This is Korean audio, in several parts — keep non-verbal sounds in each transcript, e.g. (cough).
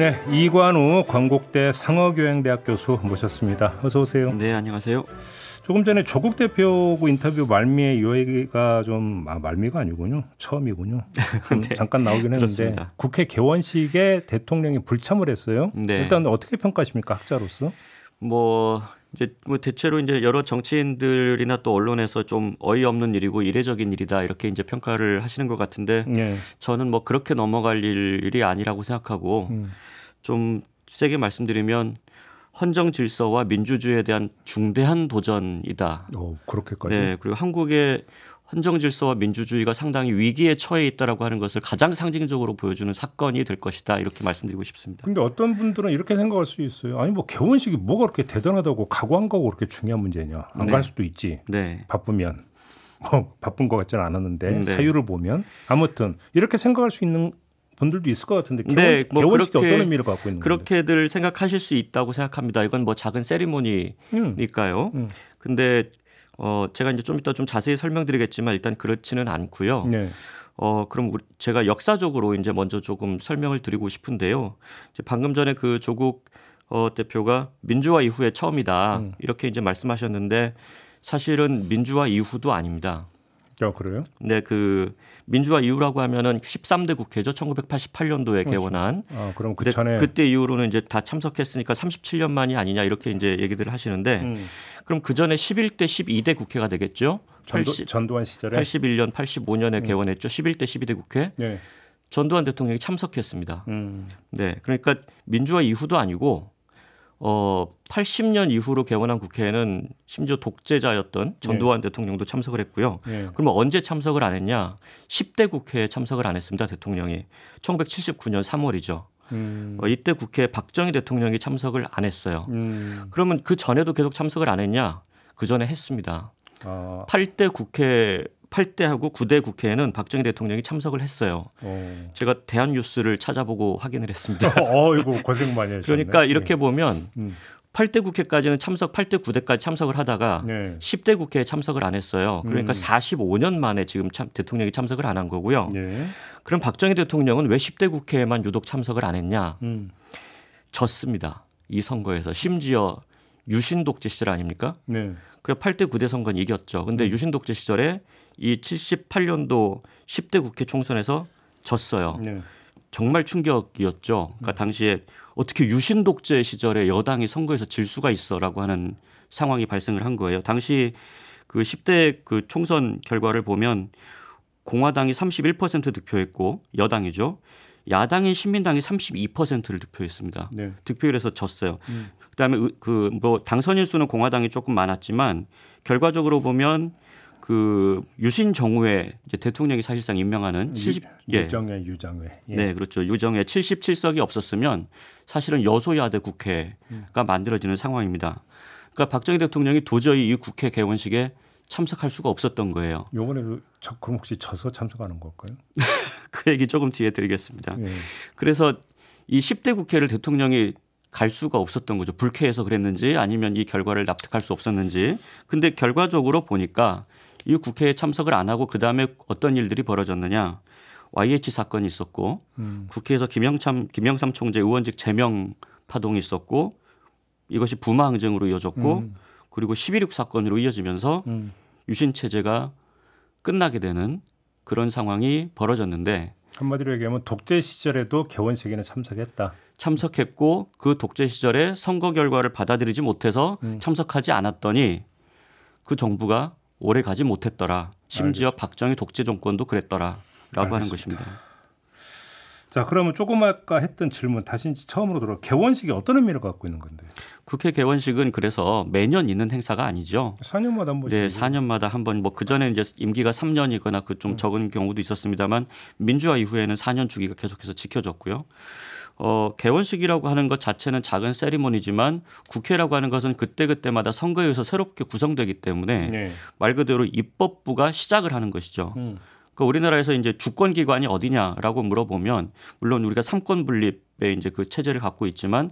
네, 이관우 광곡대 상어교양대학 교수 모셨습니다. 어서 오세요. 네, 안녕하세요. 조금 전에 조국 대표하고 인터뷰 말미에 이 얘기가 좀 아, 말미가 아니군요. 처음이군요. (laughs) 네, 잠깐 나오긴 했는데 들었습니다. 국회 개원식에 대통령이 불참을 했어요. 네. 일단 어떻게 평가하십니까, 학자로서? 뭐 이제 뭐 대체로 이제 여러 정치인들이나 또 언론에서 좀 어이없는 일이고 이례적인 일이다 이렇게 이제 평가를 하시는 것 같은데 예. 저는 뭐 그렇게 넘어갈 일이 아니라고 생각하고 음. 좀 세게 말씀드리면 헌정 질서와 민주주의에 대한 중대한 도전이다. 오, 그렇게까지. 네, 그리고 한국의 헌정 질서와 민주주의가 상당히 위기에 처해 있다라고 하는 것을 가장 상징적으로 보여주는 사건이 될 것이다 이렇게 말씀드리고 싶습니다. 근데 어떤 분들은 이렇게 생각할 수 있어요. 아니 뭐 개원식이 뭐가 그렇게 대단하다고 가고한 거고 그렇게 중요한 문제냐? 안갈 네. 수도 있지. 네. 바쁘면 (laughs) 뭐 바쁜 것 같지는 않았는데 네. 사유를 보면 아무튼 이렇게 생각할 수 있는 분들도 있을 것 같은데 개원 네, 뭐 개원식이 그렇게, 어떤 의미를 갖고 있는 그렇게들 건데? 생각하실 수 있다고 생각합니다. 이건 뭐 작은 세리머니니까요. 음. 음. 어, 제가 이제 좀 이따 좀 자세히 설명드리겠지만 일단 그렇지는 않고요. 네. 어, 그럼 우리, 제가 역사적으로 이제 먼저 조금 설명을 드리고 싶은데요. 이제 방금 전에 그 조국 어, 대표가 민주화 이후에 처음이다. 음. 이렇게 이제 말씀하셨는데 사실은 민주화 이후도 아닙니다. 어, 그래요? 네, 그 민주화 이후라고 하면은 13대 국회죠. 1988년도에 그렇죠. 개원한. 아, 그럼 그 전에 그때 이후로는 이제 다 참석했으니까 37년 만이 아니냐 이렇게 이제 얘기들을 하시는데 음. 그럼 그 전에 11대 12대 국회가 되겠죠. 전도, 80, 전두환 시절에 81년, 85년에 음. 개원했죠. 11대 12대 국회. 네. 전두환 대통령이 참석했습니다. 음. 네, 그러니까 민주화 이후도 아니고 어 80년 이후로 개원한 국회에는 심지어 독재자였던 네. 전두환 네. 대통령도 참석을 했고요. 네. 그러면 언제 참석을 안 했냐? 10대 국회에 참석을 안 했습니다. 대통령이 1979년 3월이죠. 음. 어, 이때 국회에 박정희 대통령이 참석을 안 했어요. 음. 그러면 그 전에도 계속 참석을 안 했냐? 그 전에 했습니다. 아. 8대 국회 8대하고 9대 국회에는 박정희 대통령이 참석을 했어요. 오. 어. 제가 대한뉴스를 찾아보고 확인을 했습니다. (laughs) 어이고 고생 많이 하셨네. 그러니까 이렇게 네. 보면 음. 8대 국회까지는 참석, 8대 9대까지 참석을 하다가 네. 10대 국회에 참석을 안 했어요. 그러니까 음. 45년 만에 지금 참, 대통령이 참석을 안 한 거고요. 네. 그럼 박정희 대통령은 왜 10대 국회에만 유독 참석을 안 했냐? 음. 졌습니다. 이 선거에서 심지어 유신 독재 시절 아닙니까? 네. 그 8대 9대 선거는 이겼죠. 근데 음. 유신 독재 시절에 이 78년도 10대 국회 총선에서 졌어요. 네. 정말 충격이었죠. 그러니까 당시에 어떻게 유신 독재 시절에 여당이 선거에서 질 수가 있어라고 하는 상황이 발생을 한 거예요. 당시 그 10대 그 총선 결과를 보면 공화당이 31% 득표했고 여당이죠. 야당인 신민당이 32%를 득표했습니다. 네. 득표율에서 졌어요. 음. 그다음에 그 뭐 당선인 수는 공화당이 조금 많았지만 결과적으로 보면 그 유신 정우회 이제 대통령이 사실상 임명하는 70 유, 예. 유정회 예. 네 그렇죠 유정회 77석이 없었으면 사실은 여소야대 국회가 음. 만들어지는 상황입니다. 그러니까 박정희 대통령이 도저히 이 국회 개원식에 참석할 수가 없었던 거예요. 요번에도 그 저, 그럼 혹시 져서 참석하는 걸까요? (laughs) 그 얘기 조금 뒤에 드리겠습니다. 예. 그래서 이 10대 국회를 대통령이 갈 수가 없었던 거죠. 불쾌해서 그랬는지 아니면 이 결과를 납득할 수 없었는지. 근데 결과적으로 보니까 이 국회에 참석을 안 하고 그 다음에 어떤 일들이 벌어졌느냐. YH 사건이 있었고 음. 국회에서 김영참 김영삼 총재 의원직 제명 파동이 있었고 이것이 부마 항쟁으로 이어졌고 음. 그리고 116 사건으로 이어지면서 음. 유신 체제가 끝나게 되는 그런 상황이 벌어졌는데 한마디로 얘기하면 독재 시절에도 개원식에는 참석했다. 참석했고 그 독재 시절에 선거 결과를 받아들이지 못해서 음. 참석하지 않았더니 그 정부가 오래 가지 못했더라. 심지어 박정희 독재 정권도 그랬더라라고 하는 것입니다. 자, 그러면 조금 아까 했던 질문 다시 처음으로 돌아 개원식이 어떤 의미를 갖고 있는 건데? 국회 개원식은 그래서 매년 있는 행사가 아니죠. 4년마다 한번 네, 4년마다 한 번. 뭐 그전에 이제 임기가 3년이거나 그좀 음. 적은 경우도 있었습니다만 민주화 이후에는 4년 주기가 계속해서 지켜졌고요. 어, 개원식이라고 하는 것 자체는 작은 세리머니지만 국회라고 하는 것은 그때그때마다 선거에 의해서 새롭게 구성되기 때문에 네. 말 그대로 입법부가 시작을 하는 것이죠. 음. 그러니까 우리나라에서 이제 주권 기관이 어디냐라고 물어보면 물론 우리가 삼권 분립의 이제 그 체제를 갖고 있지만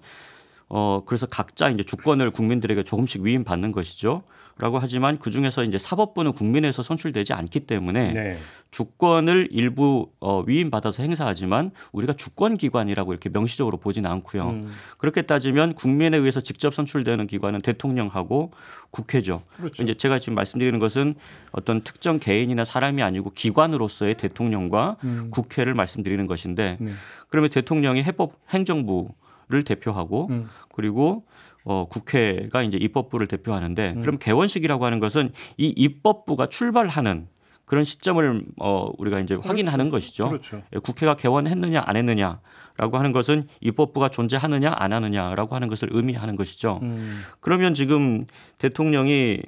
어 그래서 각자 이제 주권을 국민들에게 조금씩 위임받는 것이죠. 라고 하지만 그 중에서 이제 사법부는 국민에서 선출되지 않기 때문에 네. 주권을 일부 어, 위임받아서 행사하지만 우리가 주권기관이라고 이렇게 명시적으로 보진 않고요. 음. 그렇게 따지면 국민에 의해서 직접 선출되는 기관은 대통령하고 국회죠. 그렇죠. 이제 제가 지금 말씀드리는 것은 어떤 특정 개인이나 사람이 아니고 기관으로서의 대통령과 음. 국회를 말씀드리는 것인데 네. 그러면 대통령이 해법 행정부를 대표하고 음. 그리고 어, 국회가 이제 입법부를 대표하는데 음. 그럼 개원식이라고 하는 것은 이 입법부가 출발하는 그런 시점을 어, 우리가 이제 그렇죠. 확인하는 것이죠. 그렇죠. 예, 국회가 개원했느냐 안 했느냐라고 하는 것은 입법부가 존재하느냐 안 하느냐라고 하는 것을 의미하는 것이죠. 음. 그러면 지금 대통령이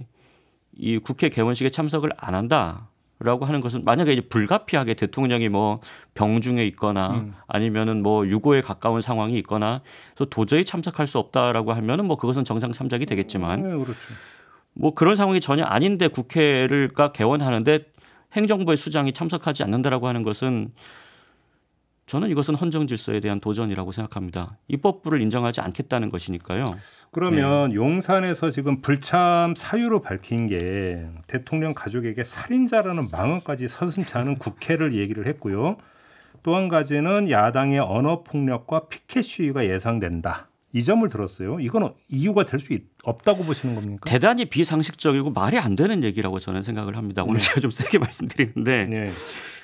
이 국회 개원식에 참석을 안 한다. 라고 하는 것은 만약에 이제 불가피하게 대통령이 뭐 병중에 있거나 음. 아니면은 뭐 유고에 가까운 상황이 있거나 그래서 도저히 참석할 수 없다라고 하면은 뭐 그것은 정상 참작이 되겠지만 음, 네, 그렇죠. 뭐 그런 상황이 전혀 아닌데 국회를가 개원하는데 행정부의 수장이 참석하지 않는다라고 하는 것은 저는 이것은 헌정 질서에 대한 도전이라고 생각합니다. 입법부를 인정하지 않겠다는 것이니까요. 그러면 네. 용산에서 지금 불참 사유로 밝힌 게 대통령 가족에게 살인자라는 망언까지 서슴지 않은 국회를 얘기를 했고요. 또 한 가지는 야당의 언어 폭력과 피켓 시위가 예상된다. 이 점을 들었어요. 이건 이유가 될 수 없다고 보시는 겁니까? 대단히 비상식적이고 말이 안 되는 얘기라고 저는 생각을 합니다. 오늘 네. 제가 좀 세게 (laughs) 말씀드리는데 네.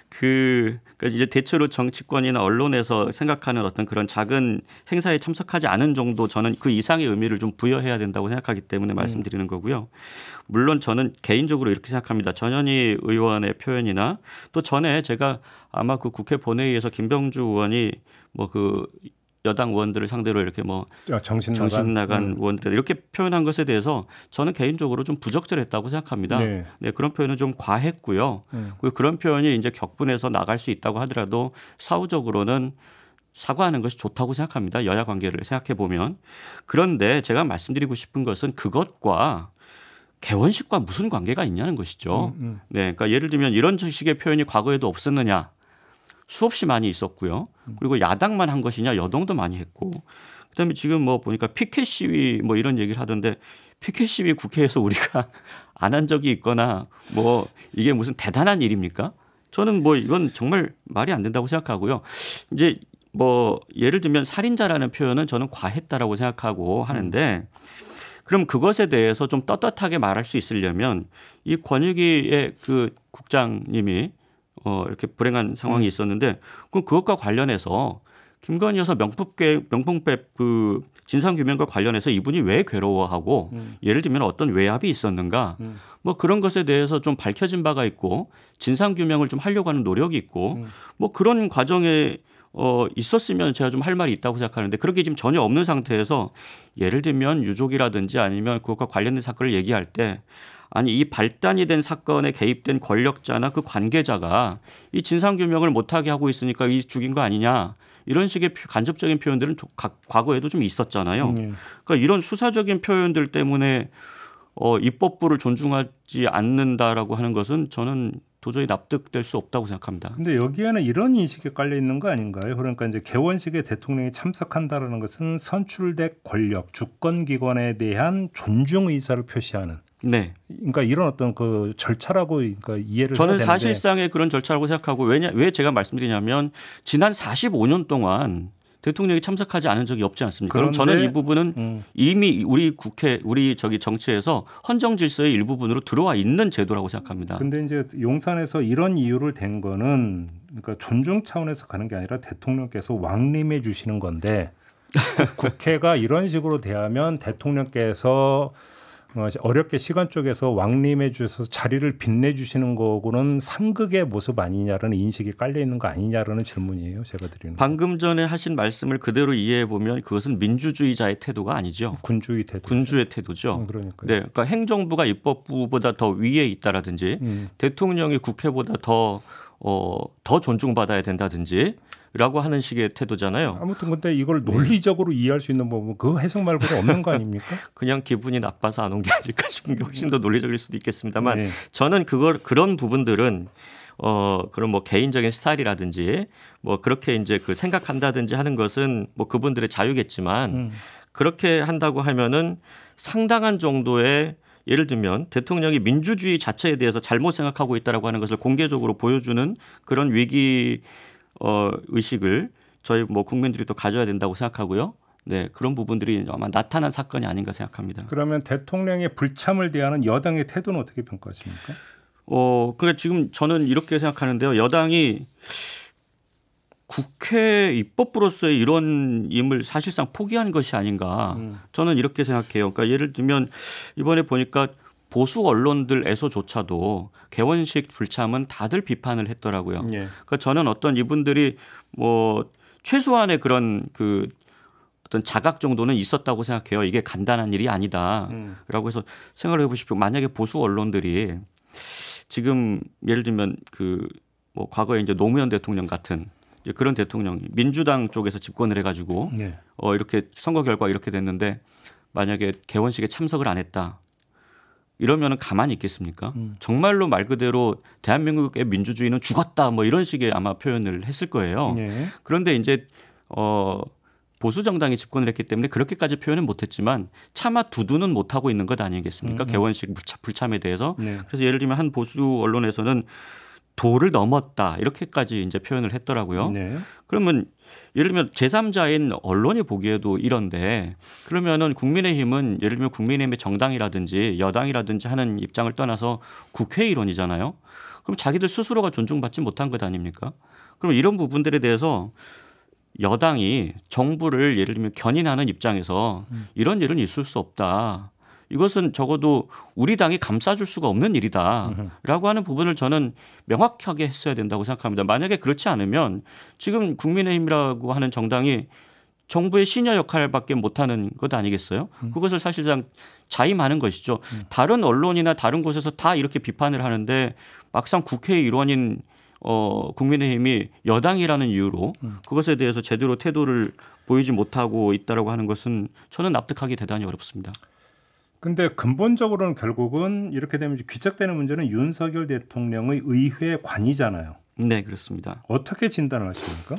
그니까 그러니까 이제 대체로 정치권이나 언론에서 생각하는 어떤 그런 작은 행사에 참석하지 않은 정도 저는 그 이상의 의미를 좀 부여해야 된다고 생각하기 때문에 음. 말씀드리는 거고요. 물론 저는 개인적으로 이렇게 생각합니다. 전현희 의원의 표현이나 또 전에 제가 아마 그 국회 본회의에서 김병주 의원이 뭐그 여당 의원들을 상대로 이렇게 뭐 아, 정신 나간, 정신 나간 음. 의원들 이렇게 표현한 것에 대해서 저는 개인적으로 좀 부적절했다고 생각합니다. 네, 네 그런 표현은 좀 과했고요. 음. 그리고 그런 표현이 이제 격분해서 나갈 수 있다고 하더라도 사후적으로는 사과하는 것이 좋다고 생각합니다. 여야 관계를 생각해 보면 그런데 제가 말씀드리고 싶은 것은 그것과 개원식과 무슨 관계가 있냐는 것이죠. 음, 음. 네, 그러니까 예를 들면 이런 식의 표현이 과거에도 없었느냐 수없이 많이 있었고요. 음. 그리고 야당만 한 것이냐 여당도 많이 했고 그다음에 지금 뭐 보니까 피켓 시위 뭐 이런 얘기를 하던데 피켓 시위 국회에서 우리가 (laughs) 안 한 적이 있거나 뭐 이게 무슨 대단한 일입니까? 저는 뭐 이건 정말 말이 안 된다고 생각하고요. 이제 뭐 예를 들면 살인자라는 표현은 저는 과했다라고 생각하고 하는데 그럼 그것에 대해서 좀 떳떳하게 말할 수 있으려면 이 권익위의 그 국장님이 어, 이렇게 불행한 상황이 음. 있었는데 그럼 그것과 관련해서 김건희 여사 명품계 명품법 그 진상 규명과 관련해서 이분이 왜 괴로워하고 음. 예를 들면 어떤 외압이 있었는가 음. 뭐 그런 것에 대해서 좀 밝혀진 바가 있고 진상 규명을 좀 하려고 하는 노력이 있고 음. 뭐 그런 과정에 어, 있었으면 제가 좀 할 말이 있다고 생각하는데 그렇게 지금 전혀 없는 상태에서 예를 들면 유족이라든지 아니면 그것과 관련된 사건을 얘기할 때 아니 이 발단이 된 사건에 개입된 권력자나 그 관계자가 이 진상 규명을 못하게 하고 있으니까 이 죽인 거 아니냐 이런 식의 간접적인 표현들은 과거에도 좀 있었잖아요. 네. 그러니까 이런 수사적인 표현들 때문에 어, 입법부를 존중하지 않는다라고 하는 것은 저는 도저히 납득될 수 없다고 생각합니다. 근데 여기에는 이런 인식이 깔려 있는 거 아닌가요? 그러니까 이제 개원식에 대통령이 참석한다라는 것은 선출된 권력, 주권 기관에 대한 존중 의사를 표시하는 네. 그러니까 이런 어떤 그 절차라고 그러니까 이해를 저는 사실상의 그런 절차라고 생각하고 왜냐 왜 제가 말씀드리냐면 지난 45년 동안 대통령이 참석하지 않은 적이 없지 않습니까? 그럼 저는 이 부분은 음. 이미 우리 국회, 우리 저기 정치에서 헌정 질서의 일부분으로 들어와 있는 제도라고 생각합니다. 근데 이제 용산에서 이런 이유를 댄 거는 그러니까 존중 차원에서 가는 게 아니라 대통령께서 왕림해 주시는 건데 (laughs) 국회가 이런 식으로 대하면 대통령께서 어, 어렵게 시간 쪽에서 왕림해 주셔서 자리를 빛내 주시는 거고는 상극의 모습 아니냐라는 인식이 깔려 있는 거 아니냐라는 질문이에요. 제가 드리는. 방금 거. 전에 하신 말씀을 그대로 이해해 보면 그것은 민주주의자의 태도가 아니죠. 군주의 태도. 군주의 태도죠. 음, 그러니까. 네, 그러니까 행정부가 입법부보다 더 위에 있다라든지 음. 대통령이 국회보다 더 어, 더 존중받아야 된다든지 라고 하는 식의 태도잖아요. 아무튼 근데 이걸 논리적으로 네. 이해할 수 있는 법은 그 해석 말고는 없는 거 아닙니까? (laughs) 그냥 기분이 나빠서 안 온 게 아닐까 싶은 게 훨씬 더 논리적일 수도 있겠습니다만 네. 저는 그걸 그런 부분들은 어 그런 뭐 개인적인 스타일이라든지 뭐 그렇게 이제 그 생각한다든지 하는 것은 뭐 그분들의 자유겠지만 음. 그렇게 한다고 하면은 상당한 정도의 예를 들면 대통령이 민주주의 자체에 대해서 잘못 생각하고 있다라고 하는 것을 공개적으로 보여주는 그런 위기 어, 의식을 저희 뭐 국민들이 또 가져야 된다고 생각하고요. 네, 그런 부분들이 아마 나타난 사건이 아닌가 생각합니다. 그러면 대통령의 불참을 대하는 여당의 태도는 어떻게 평가하십니까? 어, 그러 그러니까 지금 저는 이렇게 생각하는데요. 여당이 국회 입법으로서의 이런 임을 사실상 포기한 것이 아닌가 음. 저는 이렇게 생각해요. 그러니까 예를 들면 이번에 보니까 보수 언론들에서조차도 개원식 불참은 다들 비판을 했더라고요. 예. 그러니까 저는 어떤 이분들이 뭐 최소한의 그런 그 어떤 자각 정도는 있었다고 생각해요. 이게 간단한 일이 아니다라고 음. 해서 생각을 해보십시오. 만약에 보수 언론들이 지금 예를 들면 그 뭐 과거에 이제 노무현 대통령 같은 그런 대통령 민주당 쪽에서 집권을 해가지고 네. 어 이렇게 선거 결과 이렇게 됐는데 만약에 개원식에 참석을 안 했다 이러면은 가만히 있겠습니까? 음. 정말로 말 그대로 대한민국의 민주주의는 죽었다 뭐 이런 식의 아마 표현을 했을 거예요. 예. 그런데 이제 어 보수 정당이 집권을 했기 때문에 그렇게까지 표현은 못했지만 차마 두두는 못 하고 있는 것 아니겠습니까? 음. 개원식 불참, 에 대해서 네. 그래서 예를 들면 한 보수 언론에서는 도를 넘었다 이렇게까지 이제 표현을 했더라고요. 네. 그러면 예를 들면 제3자인 언론이 보기에도 이런데 그러면은 국민의힘은 예를 들면 국민의힘의 정당이라든지 여당이라든지 하는 입장을 떠나서 국회 의론이잖아요 그럼 자기들 스스로가 존중받지 못한 것 아닙니까? 그럼 이런 부분들에 대해서 여당이 정부를 예를 들면 견인하는 입장에서 음. 이런 일은 있을 수 없다. 이것은 적어도 우리 당이 감싸줄 수가 없는 일이다라고 하는 부분을 저는 명확하게 했어야 된다고 생각합니다. 만약에 그렇지 않으면 지금 국민의힘이라고 하는 정당이 정부의 신여 역할밖에 못하는 것 아니겠어요? 음. 그것을 사실상 자임하는 것이죠. 음. 다른 언론이나 다른 곳에서 다 이렇게 비판을 하는데 막상 국회 일원인 어, 국민의힘이 여당이라는 이유로 음. 그것에 대해서 제대로 태도를 보이지 못하고 있다라고 하는 것은 저는 납득하기 대단히 어렵습니다. 근데 근본적으로는 결국은 이렇게 되면 귀착되는 문제는 윤석열 대통령의 의회 관이잖아요. 네, 그렇습니다. 어떻게 진단을 하십니까?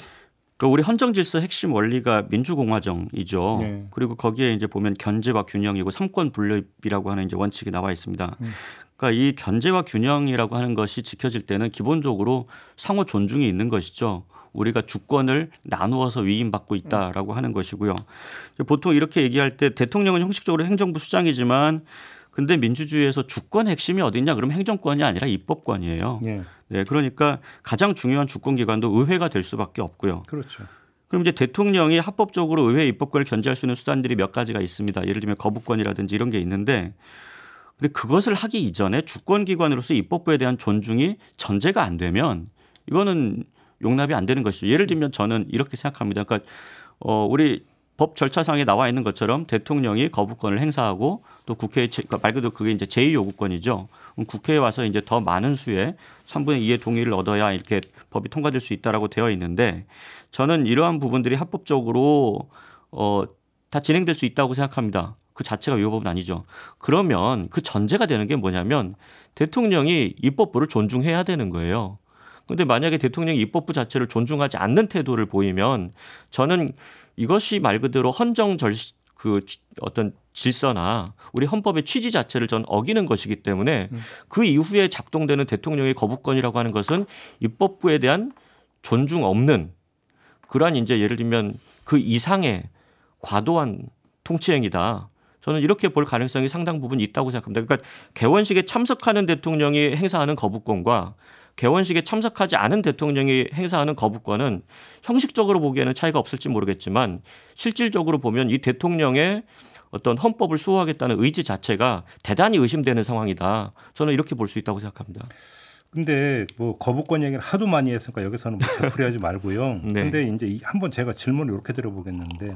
그 우리 헌정 질서 핵심 원리가 민주공화정이죠. 네. 그리고 거기에 이제 보면 견제와 균형이고 삼권 분립이라고 하는 이제 원칙이 나와 있습니다. 음. 그러니까 이 견제와 균형이라고 하는 것이 지켜질 때는 기본적으로 상호 존중이 있는 것이죠. 우리가 주권을 나누어서 위임받고 있다라고 하는 것이고요. 보통 이렇게 얘기할 때 대통령은 형식적으로 행정부 수장이지만 근데 민주주의에서 주권 핵심이 어딨냐? 그러면 행정권이 아니라 입법권이에요. 예. 네, 그러니까 가장 중요한 주권기관도 의회가 될 수밖에 없고요. 그렇죠. 그럼 이제 대통령이 합법적으로 의회 입법권을 견제할 수 있는 수단들이 몇 가지가 있습니다. 예를 들면 거부권이라든지 이런 게 있는데 근데 그것을 하기 이전에 주권기관으로서 입법부에 대한 존중이 전제가 안 되면 이거는 용납이 안 되는 것이죠. 예를 들면 저는 이렇게 생각합니다. 그러니까 어, 우리 법 절차상에 나와 있는 것처럼 대통령이 거부권을 행사하고 또 국회에 그러니까 말 그대로 그게 이제 제의 요구권이죠. 국회에 와서 이제 더 많은 수의 3분의 2의 동의를 얻어야 이렇게 법이 통과될 수 있다라고 되어 있는데 저는 이러한 부분들이 합법적으로 어, 다 진행될 수 있다고 생각합니다. 그 자체가 위법은 아니죠. 그러면 그 전제가 되는 게 뭐냐면 대통령이 입법부를 존중해야 되는 거예요. 근데 만약에 대통령이 입법부 자체를 존중하지 않는 태도를 보이면 저는 이것이 말 그대로 헌정 절시 그 어떤 질서나 우리 헌법의 취지 자체를 전 어기는 것이기 때문에 음. 그 이후에 작동되는 대통령의 거부권이라고 하는 것은 입법부에 대한 존중 없는 그러한 이제 예를 들면 그 이상의 과도한 통치행위다. 저는 이렇게 볼 가능성이 상당 부분 있다고 생각합니다. 그러니까 개원식에 참석하는 대통령이 행사하는 거부권과 개원식에 참석하지 않은 대통령이 행사하는 거부권은 형식적으로 보기에는 차이가 없을지 모르겠지만 실질적으로 보면 이 대통령의 어떤 헌법을 수호하겠다는 의지 자체가 대단히 의심되는 상황이다. 저는 이렇게 볼 수 있다고 생각합니다. 근데 뭐 거부권 얘기를 하도 많이 했으니까 여기서는 뭐 되풀이하지 말고요. (laughs) 네. 근데 이제 한번 제가 질문을 이렇게 드려보겠는데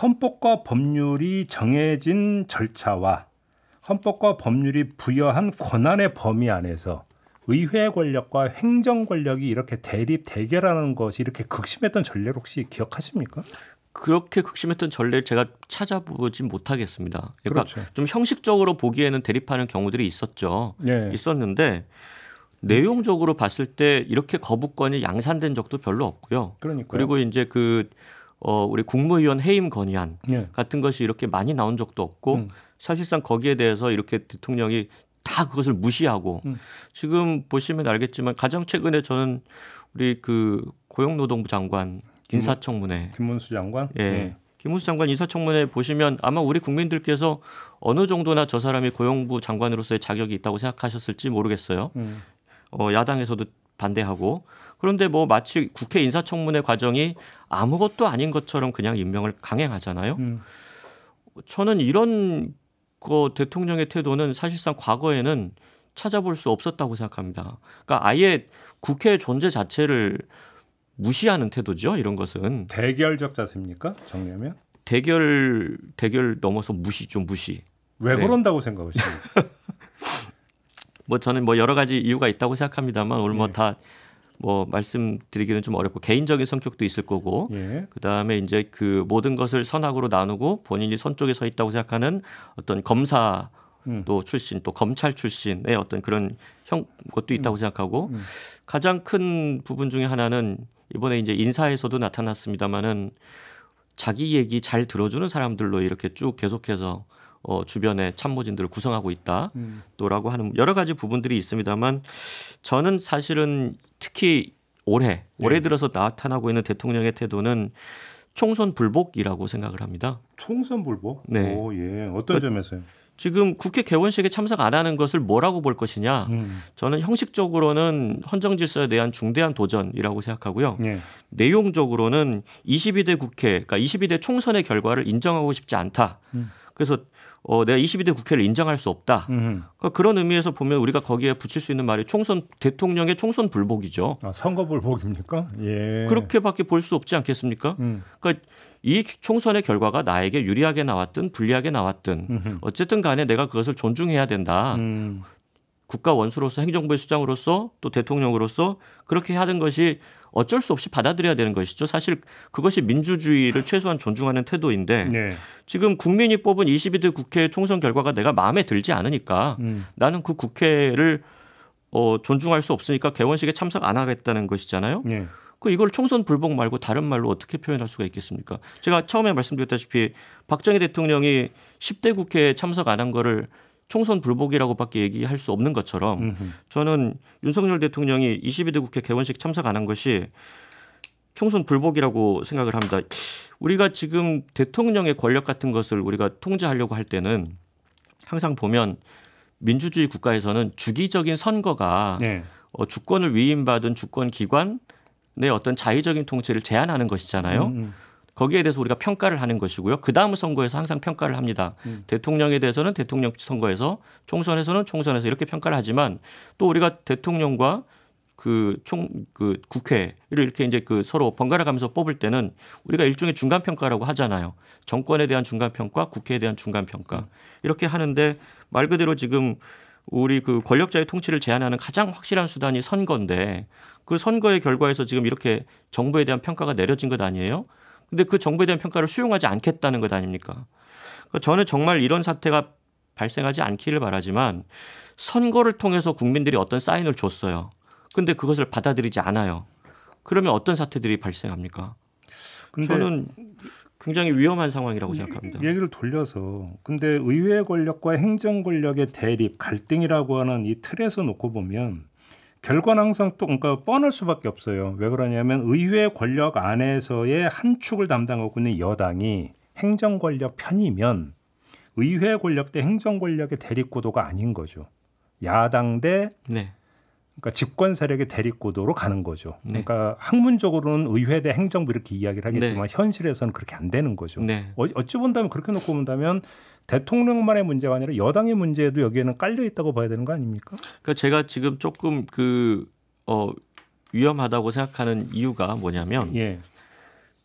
헌법과 법률이 정해진 절차와 헌법과 법률이 부여한 권한의 범위 안에서 의회 권력과 행정 권력이 이렇게 대립 대결하는 것이 이렇게 극심했던 전례를 혹시 기억하십니까? 그렇게 극심했던 전례를 제가 찾아보진 못하겠습니다. 그러니까 그렇죠. 좀 형식적으로 보기에는 대립하는 경우들이 있었죠. 네. 있었는데 내용적으로 봤을 때 이렇게 거부권이 양산된 적도 별로 없고요. 그러니까 그리고 이제 그 어, 우리 국무위원 해임 건의안 네. 같은 것이 이렇게 많이 나온 적도 없고 음. 사실상 거기에 대해서 이렇게 대통령이 다 그것을 무시하고 음. 지금 보시면 알겠지만 가장 최근에 저는 우리 그 고용노동부 장관 인사청문회 김문수 장관 예. 네. 김문수 장관 인사청문회 보시면 아마 우리 국민들께서 어느 정도나 저 사람이 고용부 장관으로서의 자격이 있다고 생각하셨을지 모르겠어요. 음. 어, 야당에서도 반대하고 그런데 뭐 마치 국회 인사청문회 과정이 아무것도 아닌 것처럼 그냥 임명을 강행하잖아요. 음. 저는 이런 그 대통령의 태도는 사실상 과거에는 찾아볼 수 없었다고 생각합니다. 그러니까 아예 국회 존재 자체를 무시하는 태도죠. 이런 것은 대결적 자세입니까? 정리하면 대결 대결 넘어서 무시좀 무시. 왜 네. 그런다고 생각하십니까? (laughs) 뭐 저는 뭐 여러 가지 이유가 있다고 생각합니다만 네. 오늘 뭐다 뭐 말씀드리기는 좀 어렵고 개인적인 성격도 있을 거고 예. 그다음에 이제 그 모든 것을 선악으로 나누고 본인이 선 쪽에 서 있다고 생각하는 어떤 검사 또 음. 출신 또 검찰 출신의 어떤 그런 형 것도 있다고 음. 생각하고 음. 가장 큰 부분 중에 하나는 이번에 이제 인사에서도 나타났습니다마는 자기 얘기 잘 들어주는 사람들로 이렇게 쭉 계속해서 어, 주변에 참모진들을 구성하고 있다또라고 음. 하는 여러 가지 부분들이 있습니다만 저는 사실은 특히 올해 올해 네. 들어서 나타나고 있는 대통령의 태도는 총선 불복이라고 생각을 합니다. 총선 불복? 네. 오, 예. 어떤 그, 점에서요? 지금 국회 개원식에 참석 안 하는 것을 뭐라고 볼 것이냐? 음. 저는 형식적으로는 헌정 질서에 대한 중대한 도전이라고 생각하고요. 예. 내용적으로는 22대 국회, 그러니까 22대 총선의 결과를 인정하고 싶지 않다. 음. 그래서 어, 내가 22대 국회를 인정할 수 없다. 그러니까 그런 의미에서 보면 우리가 거기에 붙일 수 있는 말이 총선 대통령의 총선 불복이죠. 아, 선거 불복입니까? 예. 그렇게밖에 볼 수 없지 않겠습니까? 음. 그러니까 이 총선의 결과가 나에게 유리하게 나왔든 불리하게 나왔든 음흠. 어쨌든 간에 내가 그것을 존중해야 된다. 음. 국가 원수로서 행정부의 수장으로서 또 대통령으로서 그렇게 하는 것이 어쩔 수 없이 받아들여야 되는 것이죠. 사실 그것이 민주주의를 최소한 존중하는 태도인데 네. 지금 국민이 뽑은 22대 국회 총선 결과가 내가 마음에 들지 않으니까 음. 나는 그 국회를 어, 존중할 수 없으니까 개원식에 참석 안 하겠다는 것이잖아요. 네. 그 이걸 총선 불복 말고 다른 말로 어떻게 표현할 수가 있겠습니까? 제가 처음에 말씀드렸다시피 박정희 대통령이 10대 국회에 참석 안 한 거를 총선 불복이라고밖에 얘기할 수 없는 것처럼 저는 윤석열 대통령이 22대 국회 개원식 참석 안 한 것이 총선 불복이라고 생각을 합니다. 우리가 지금 대통령의 권력 같은 것을 우리가 통제하려고 할 때는 항상 보면 민주주의 국가에서는 주기적인 선거가 네. 어, 주권을 위임받은 주권 기관의 어떤 자의적인 통치를 제한하는 것이잖아요. 음. 음. 거기에 대해서 우리가 평가를 하는 것이고요. 그 다음 선거에서 항상 평가를 합니다. 음. 대통령에 대해서는 대통령 선거에서, 총선에서는 총선에서 이렇게 평가를 하지만 또 우리가 대통령과 그 총그 그 국회를 이렇게 이제 그 서로 번갈아 가면서 뽑을 때는 우리가 일종의 중간 평가라고 하잖아요. 정권에 대한 중간 평가, 국회에 대한 중간 평가 음. 이렇게 하는데 말 그대로 지금 우리 그 권력자의 통치를 제한하는 가장 확실한 수단이 선거인데 그 선거의 결과에서 지금 이렇게 정부에 대한 평가가 내려진 것 아니에요? 근데 그 정부에 대한 평가를 수용하지 않겠다는 것 아닙니까? 그러니까 저는 정말 이런 사태가 발생하지 않기를 바라지만 선거를 통해서 국민들이 어떤 사인을 줬어요. 근데 그것을 받아들이지 않아요. 그러면 어떤 사태들이 발생합니까? 저는 굉장히 위험한 상황이라고 생각합니다. 얘기를 돌려서 근데 의회 권력과 행정 권력의 대립, 갈등이라고 하는 이 틀에서 놓고 보면 결과는 항상 또 그러니까 뻔할 수밖에 없어요. 왜 그러냐면 의회 권력 안에서의 한 축을 담당하고 있는 여당이 행정 권력 편이면 의회 권력 대 행정 권력의 대립구도가 아닌 거죠. 야당 대 네. 그러니까 집권 세력의 대립구도로 가는 거죠. 네. 그러니까 학문적으로는 의회 대 행정부 뭐 이렇게 이야기를 하겠지만 네. 현실에서는 그렇게 안 되는 거죠. 네. 어, 어찌 본다면 그렇게 놓고 본다면 대통령만의 문제가 아니라 여당의 문제도 여기에는 깔려 있다고 봐야 되는 거 아닙니까? 그러니까 제가 지금 조금 그 어, 위험하다고 생각하는 이유가 뭐냐면 예.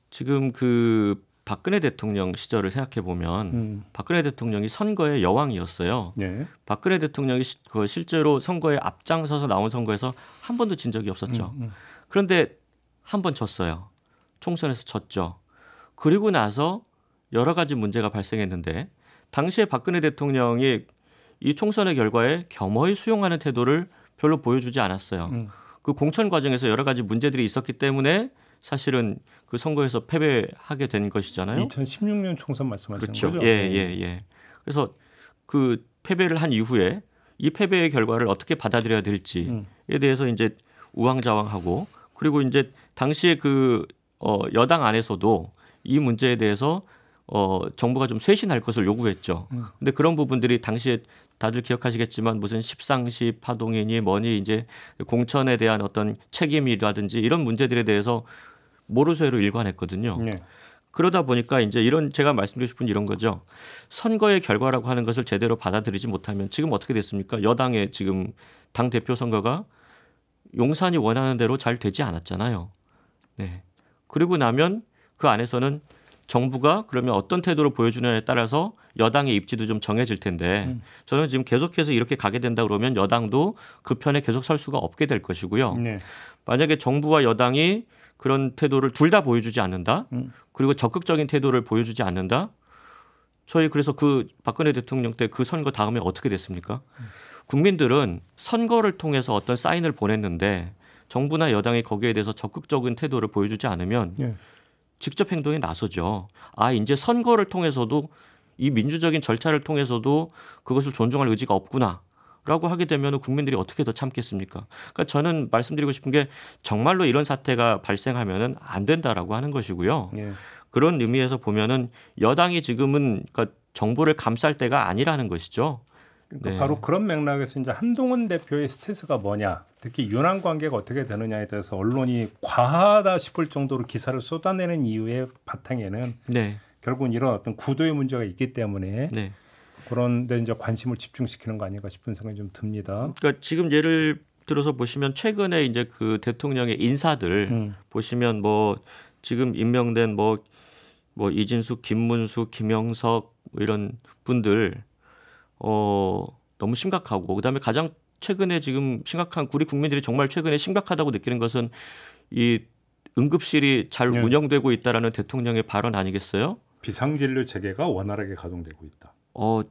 지금 그 박근혜 대통령 시절을 생각해 보면 음. 박근혜 대통령이 선거의 여왕이었어요. 네. 박근혜 대통령이 시, 그 실제로 선거에 앞장서서 나온 선거에서 한 번도 진 적이 없었죠. 음, 음. 그런데 한 번 졌어요. 총선에서 졌죠. 그리고 나서 여러 가지 문제가 발생했는데 당시에 박근혜 대통령이 이 총선의 결과에 겸허히 수용하는 태도를 별로 보여주지 않았어요. 음. 그 공천 과정에서 여러 가지 문제들이 있었기 때문에 사실은 그 선거에서 패배하게 된 것이잖아요. 2016년 총선 말씀하시는 그렇죠. 거죠? 예, 네. 예, 예. 그래서 그 패배를 한 이후에 이 패배의 결과를 어떻게 받아들여야 될지에 음. 대해서 이제 우왕좌왕하고 그리고 이제 당시에 그 어, 여당 안에서도 이 문제에 대해서 어, 정부가 좀 쇄신할 것을 요구했죠. 음. 근데 그런 부분들이 당시에 다들 기억하시겠지만 무슨 십상시 파동이니 뭐니 이제 공천에 대한 어떤 책임이라든지 이런 문제들에 대해서 모르쇠로 일관했거든요. 네. 그러다 보니까 이제 이런 제가 말씀드리고 싶은 이런 거죠. 선거의 결과라고 하는 것을 제대로 받아들이지 못하면 지금 어떻게 됐습니까? 여당의 지금 당 대표 선거가 용산이 원하는 대로 잘 되지 않았잖아요. 네. 그리고 나면 그 안에서는 정부가 그러면 어떤 태도를 보여주느냐에 따라서 여당의 입지도 좀 정해질 텐데 음. 저는 지금 계속해서 이렇게 가게 된다 그러면 여당도 그 편에 계속 설 수가 없게 될 것이고요. 네. 만약에 정부와 여당이 그런 태도를 둘 다 보여주지 않는다. 음. 그리고 적극적인 태도를 보여주지 않는다. 저희 그래서 그 박근혜 대통령 때 그 선거 다음에 어떻게 됐습니까? 국민들은 선거를 통해서 어떤 사인을 보냈는데 정부나 여당이 거기에 대해서 적극적인 태도를 보여주지 않으면 네. 직접 행동에 나서죠. 아, 이제 선거를 통해서도 이 민주적인 절차를 통해서도 그것을 존중할 의지가 없구나. 라고 하게 되면 국민들이 어떻게 더 참겠습니까? 그러니까 저는 말씀드리고 싶은 게 정말로 이런 사태가 발생하면은 안 된다라고 하는 것이고요. 예. 그런 의미에서 보면은 여당이 지금은 그니까 정부를 감쌀 때가 아니라는 것이죠. 그러니까 네. 바로 그런 맥락에서 이제 한동훈 대표의 스탠스가 뭐냐, 특히 유난 관계가 어떻게 되느냐에 대해서 언론이 과하다 싶을 정도로 기사를 쏟아내는 이유의 바탕에는 네. 결국은 이런 어떤 구도의 문제가 있기 때문에 네. 그런데 이제 관심을 집중시키는 거 아닌가 싶은 생각이 좀 듭니다. 그러니까 지금 예를 들어서 보시면 최근에 이제 그 대통령의 인사들 음. 보시면 뭐 지금 임명된 뭐뭐 뭐 이진숙, 김문수, 김영석 뭐 이런 분들 어 너무 심각하고 그다음에 가장 최근에 지금 심각한 우리 국민들이 정말 최근에 심각하다고 느끼는 것은 이 응급실이 잘 네. 운영되고 있다라는 대통령의 발언 아니겠어요? 비상진료 체계가 원활하게 가동되고 있다. 어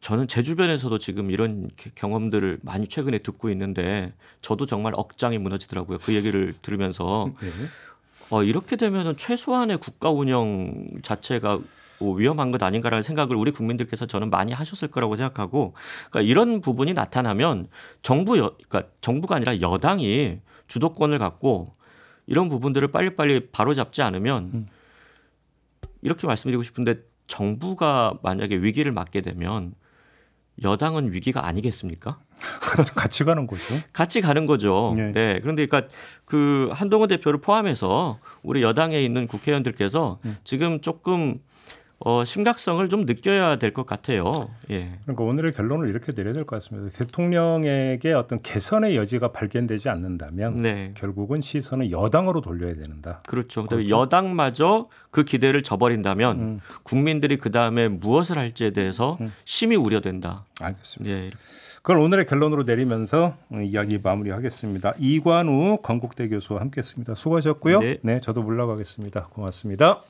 저는 제 주변에서도 지금 이런 경험들을 많이 최근에 듣고 있는데 저도 정말 억장이 무너지더라고요. 그 얘기를 들으면서 네. (laughs) 어, 이렇게 되면 은 최소한의 국가 운영 자체가 뭐 위험한 것 아닌가라는 생각을 우리 국민들께서 저는 많이 하셨을 거라고 생각하고 그러니까 이런 부분이 나타나면 정부 여, 그러니까 정부가 아니라 여당이 주도권을 갖고 이런 부분들을 빨리빨리 바로잡지 않으면 음. 이렇게 말씀드리고 싶은데 정부가 만약에 위기를 맞게 되면 여당은 위기가 아니겠습니까? 같이, 같이 가는 거죠. (laughs) 같이 가는 거죠. 네. 네. 그런데 그러니까 그 한동훈 대표를 포함해서 우리 여당에 있는 국회의원들께서 네. 지금 조금 어, 심각성을 좀 느껴야 될 것 같아요. 예. 그러니까 오늘의 결론을 이렇게 내려야 될 것 같습니다. 대통령에게 어떤 개선의 여지가 발견되지 않는다면 네. 결국은 시선을 여당으로 돌려야 된다. 그렇죠. 그렇죠. 여당마저 그 기대를 저버린다면 음. 국민들이 그 다음에 무엇을 할지에 대해서 음. 심히 우려된다. 알겠습니다. 예. 그걸 오늘의 결론으로 내리면서 이야기 마무리하겠습니다. 이관우 건국대 교수와 함께했습니다. 수고하셨고요. 네, 네 저도 물러가겠습니다. 고맙습니다.